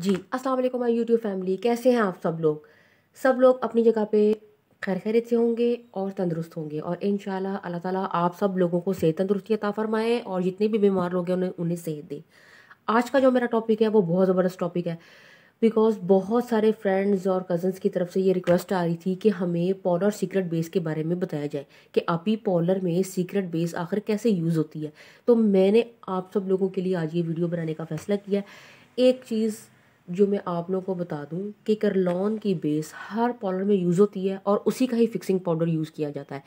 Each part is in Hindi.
जी अस्सलाम वालेकुम माई यूट्यूब फैमिली कैसे हैं आप सब लोग सब लोग अपनी जगह पे खैर खैरियत से होंगे और तंदुरुस्त होंगे और इन अल्लाह ताला आप सब लोगों को सेहत तंदुरुस्ती अता फरमाए और जितने भी बीमार लोग हैं उन्हें उन्हें सेहत दे आज का जो मेरा टॉपिक है वो बहुत ज़बरदस्त टॉपिक है बिकॉज बहुत सारे फ्रेंड्स और कज़न्स की तरफ से ये रिक्वेस्ट आ रही थी कि हमें पॉलर सीक्रेट बेस के बारे में बताया जाए कि अपी पॉलर में सीक्रेट बेस आखिर कैसे यूज़ होती है तो मैंने आप सब लोगों के लिए आज ये वीडियो बनाने का फ़ैसला किया एक चीज़ जो मैं आप लोगों को बता दूं कि करलॉन की बेस हर पाउडर में यूज़ होती है और उसी का ही फिक्सिंग पाउडर यूज़ किया जाता है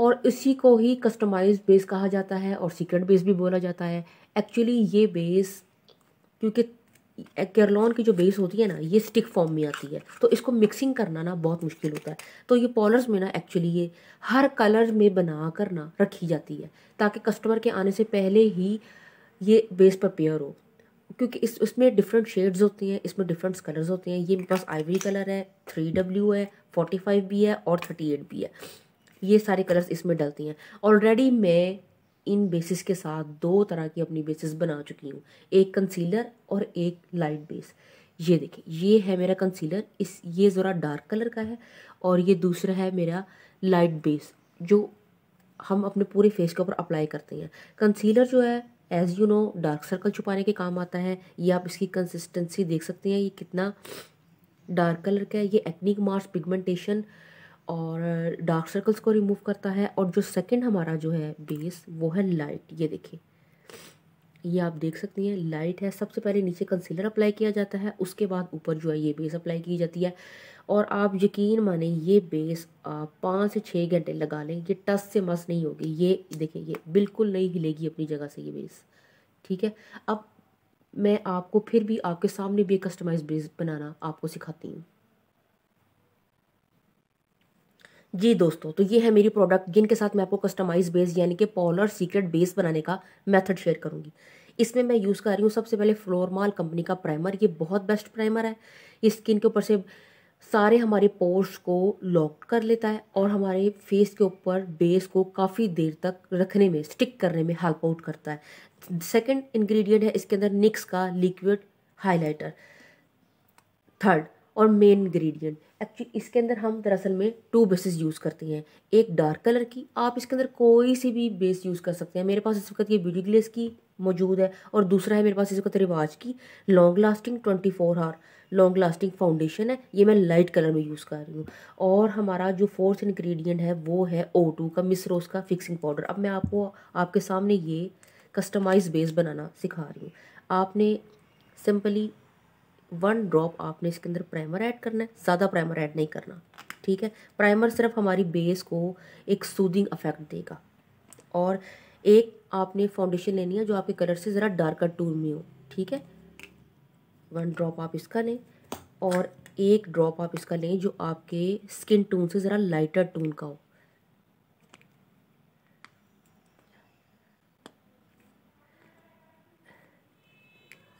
और इसी को ही कस्टमाइज बेस कहा जाता है और सीक्रेट बेस भी बोला जाता है एक्चुअली ये बेस क्योंकि केरलॉन की जो बेस होती है ना ये स्टिक फॉर्म में आती है तो इसको मिक्सिंग करना ना बहुत मुश्किल होता है तो ये पॉलर्स में ना एक्चुअली ये हर कलर में बना कर ना रखी जाती है ताकि कस्टमर के आने से पहले ही ये बेस प्रपेयर हो क्योंकि इस उसमें डिफरेंट शेड्स होती हैं इसमें डिफरेंट कलर्स होते हैं ये मेरे पास वी कलर है थ्री डब्ल्यू है फोर्टी फाइव भी है और थर्टी एट भी है ये सारे कलर्स इसमें डलती हैं ऑलरेडी मैं इन बेसिस के साथ दो तरह की अपनी बेसिस बना चुकी हूँ एक कंसीलर और एक लाइट बेस ये देखिए ये है मेरा कंसीलर इस ये ज़रा डार्क कलर का है और ये दूसरा है मेरा लाइट बेस जो हम अपने पूरे फेस के ऊपर अप्लाई करते हैं कंसीलर जो है as you know dark circle छुपाने के काम आता है ये आप इसकी कंसिस्टेंसी देख सकते हैं ये कितना डार्क कलर का है ये एक्निक मार्स पिगमेंटेशन और डार्क सर्कल्स को रिमूव करता है और जो सेकंड हमारा जो है बेस वो है लाइट ये देखिए ये आप देख सकती हैं लाइट है सबसे पहले नीचे कंसीलर अप्लाई किया जाता है उसके बाद ऊपर जो है ये बेस अप्लाई की जाती है और आप यकीन माने ये बेस आप पाँच से छः घंटे लगा लें ये टस से मस नहीं होगी ये देखें ये बिल्कुल नहीं हिलेगी अपनी जगह से ये बेस ठीक है अब मैं आपको फिर भी आपके सामने भी कस्टमाइज बेस बनाना आपको सिखाती हूँ जी दोस्तों तो ये है मेरी प्रोडक्ट जिनके साथ मैं आपको कस्टमाइज बेस यानी कि पॉलर सीक्रेट बेस बनाने का मेथड शेयर करूँगी इसमें मैं यूज़ कर रही हूँ सबसे पहले फ्लोरमाल कंपनी का प्राइमर ये बहुत बेस्ट प्राइमर है ये स्किन के ऊपर से सारे हमारे पोर्स को लॉक कर लेता है और हमारे फेस के ऊपर बेस को काफ़ी देर तक रखने में स्टिक करने में हेल्प आउट करता है सेकंड इंग्रेडिएंट है इसके अंदर निक्स का लिक्विड हाइलाइटर थर्ड और मेन इंग्रेडिएंट एक्चुअली इसके अंदर हम दरअसल में टू बेसिस यूज़ करते हैं एक डार्क कलर की आप इसके अंदर कोई सी भी बेस यूज़ कर सकते हैं मेरे पास इस वक्त ये ब्यूटी ग्लेस की मौजूद है और दूसरा है मेरे पास इस वक्त रिवाज की long lasting twenty four hour long lasting foundation है ये मैं लाइट कलर में यूज़ कर रही हूँ और हमारा जो फोर्थ इन्ग्रीडियंट है वो है ओ टू का मिसरोस का फिक्सिंग पाउडर अब मैं आपको आपके सामने ये कस्टमाइज बेस बनाना सिखा रही हूँ आपने सिंपली वन ड्रॉप आपने इसके अंदर प्राइमर ऐड करना है ज़्यादा प्राइमर ऐड नहीं करना ठीक है प्राइमर सिर्फ हमारी बेस को एक सूदिंग अफेक्ट देगा और एक आपने फाउंडेशन लेनी है जो आपके कलर से ज़रा डार्कर टून में हो ठीक है वन ड्रॉप आप इसका लें और एक ड्रॉप आप इसका लें जो आपके स्किन टून से ज़रा लाइटर टून का हो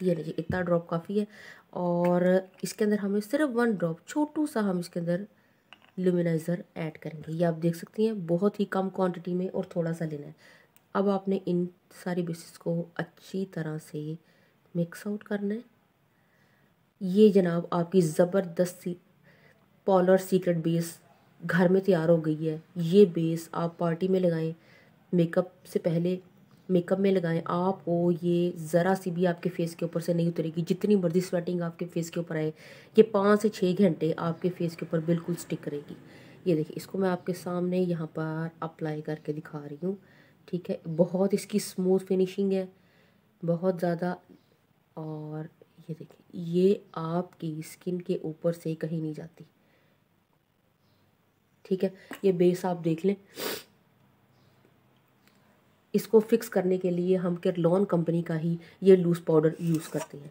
ये लीजिए इतना ड्रॉप काफ़ी है और इसके अंदर हमें सिर्फ वन ड्रॉप छोटू सा हम इसके अंदर लुमिनाइज़र ऐड करेंगे ये आप देख सकती हैं बहुत ही कम क्वांटिटी में और थोड़ा सा लेना है अब आपने इन सारी बेसिस को अच्छी तरह से मिक्स आउट करना है ये जनाब आपकी ज़बरदस्त सी पॉलर सीक्रेट बेस घर में तैयार हो गई है ये बेस आप पार्टी में लगाएं मेकअप से पहले मेकअप में लगाएं आपको ये ज़रा सी भी आपके फेस के ऊपर से नहीं उतरेगी जितनी मर्जी स्वेटिंग आपके फेस के ऊपर आए ये पाँच से छः घंटे आपके फेस के ऊपर बिल्कुल स्टिक करेगी ये देखिए इसको मैं आपके सामने यहाँ पर अप्लाई करके दिखा रही हूँ ठीक है बहुत इसकी स्मूथ फिनिशिंग है बहुत ज़्यादा और ये देखिए ये आपकी स्किन के ऊपर से कहीं नहीं जाती ठीक है ये बेस आप देख लें इसको फिक्स करने के लिए हम किरलॉन कंपनी का ही ये लूज़ पाउडर यूज़ करते हैं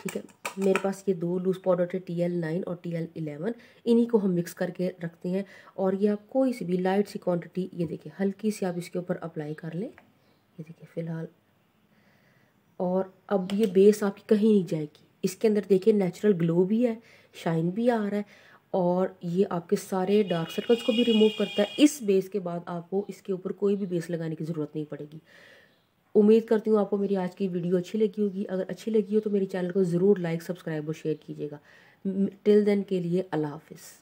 ठीक है मेरे पास ये दो लूज़ पाउडर थे टी एल नाइन और टी एल इलेवन इन्हीं को हम मिक्स करके रखते हैं और ये आप कोई सी भी लाइट सी क्वांटिटी ये देखिए हल्की सी आप इसके ऊपर अप्लाई कर लें ये देखिए फ़िलहाल और अब ये बेस आपकी कहीं नहीं जाएगी इसके अंदर देखिए नेचुरल ग्लो भी है शाइन भी आ रहा है और ये आपके सारे डार्क सर्कल्स को भी रिमूव करता है इस बेस के बाद आपको इसके ऊपर कोई भी बेस लगाने की ज़रूरत नहीं पड़ेगी उम्मीद करती हूँ आपको मेरी आज की वीडियो अच्छी लगी होगी अगर अच्छी लगी हो तो मेरे चैनल को ज़रूर लाइक सब्सक्राइब और शेयर कीजिएगा टिल देन के लिए अल्लाह हाफिज़